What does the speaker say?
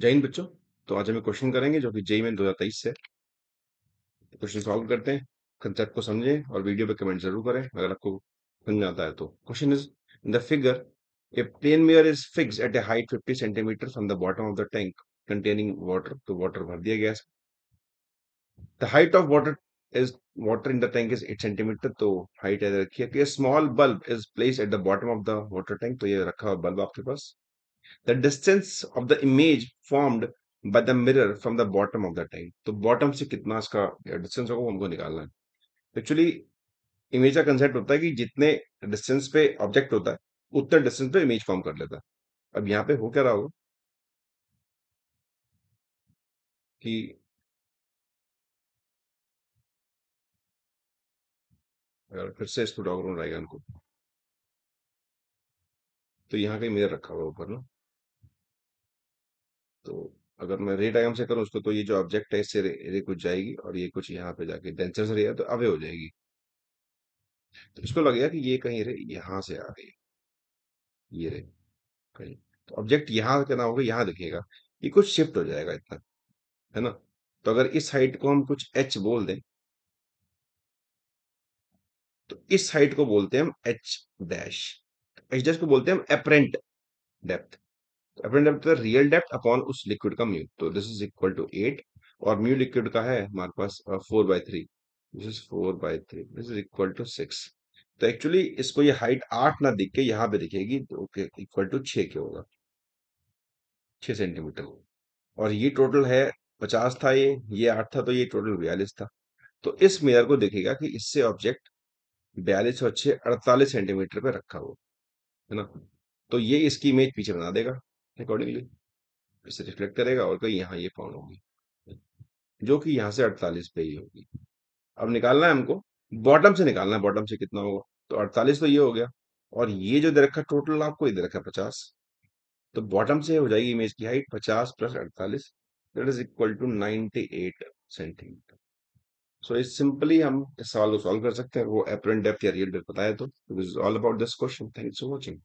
जैन बच्चों तो आज हमें क्वेश्चन करेंगे जो कि जेई मेन 2023 से क्वेश्चन सॉल्व करते हैं कंसेप्ट को समझें और वीडियो पे कमेंट जरूर करें अगर आपको समझ आता है तो question is in the figure a plane mirror is fix at a height fifty centimetre from the bottom of the tank containing water तो वाटर भर दिया गया the height of water is water in the tank is eight centimetre तो हाइट रखी है small bulb is place at the bottom of the water tank तो ये रखा हुआ बल्ब आपके पास the distance of the image formed by the mirror from the bottom of the tank तो बॉटम से कितना इसका distance होगा हमको निकालना है एक्चुअली इमेज का कंसेप्ट होता है कि जितने डिस्टेंस पे ऑब्जेक्ट होता है उतने डिस्टेंस पे इमेज फॉर्म कर लेता है अब यहाँ पे हो क्या रहा होगा कि फिर से इसको डाउन रहेगा इनको तो यहाँ का मेयर रखा हुआ ऊपर ना तो अगर मैं रेट आयाम से करूँ उसको तो ये जो ऑब्जेक्ट है इससे रे, रे कुछ जाएगी और ये कुछ यहाँ पे जाके डेंसर से रे है तो अवे हो जाएगी तो इसको गया कि ये कहीं रे यहाँ से आ रही है ये रे कहीं तो ऑब्जेक्ट यहाँ का ना होगा यहाँ दिखेगा ये कुछ शिफ्ट हो जाएगा इतना है ना तो अगर इस हाइट को हम कुछ एच बोल दें तो इस हाइट को बोलते हैं हम एच डैश एच डैश को बोलते हैं हम apparent depth depth real depth upon उस लिक्विड का म्यू तो this is equal to eight और म्यू लिक्विड का है हमारे पास four three this is four three this is equal to six तो एक्चुअली इसको ये हाइट आठ ना दिख के पे दिखेगी इक्वल तो टू के होगा सेंटीमीटर और ये टोटल है पचास था ये ये आठ था तो ये टोटल बयालीस था तो इस मेयर को देखेगा कि इससे ऑब्जेक्ट बयालीस और छः अड़तालीस सेंटीमीटर पे रखा हो है ना तो ये इसकी इमेज पीछे बना देगा अकॉर्डिंगली इसे रिफ्लेक्ट करेगा और कहीं यहाँ ये पाउंड होगी जो कि यहाँ से अड़तालीस पे ही होगी अब निकालना है हमको बॉटम से निकालना है बॉटम से कितना होगा तो अड़तालीस तो ये हो गया और ये जो दे रखा टोटल आपको ये दे रखा पचास तो बॉटम से हो जाएगी इमेज की हाइट पचास प्लस अड़तालीस that is equal to ninety eight centimetre so इस सिंपली हम इस सवाल को सॉल्व कर सकते हैं वो एपरेंट डेप्थ या रियल डेप्थ बताया तो this is all about this question thanks for watching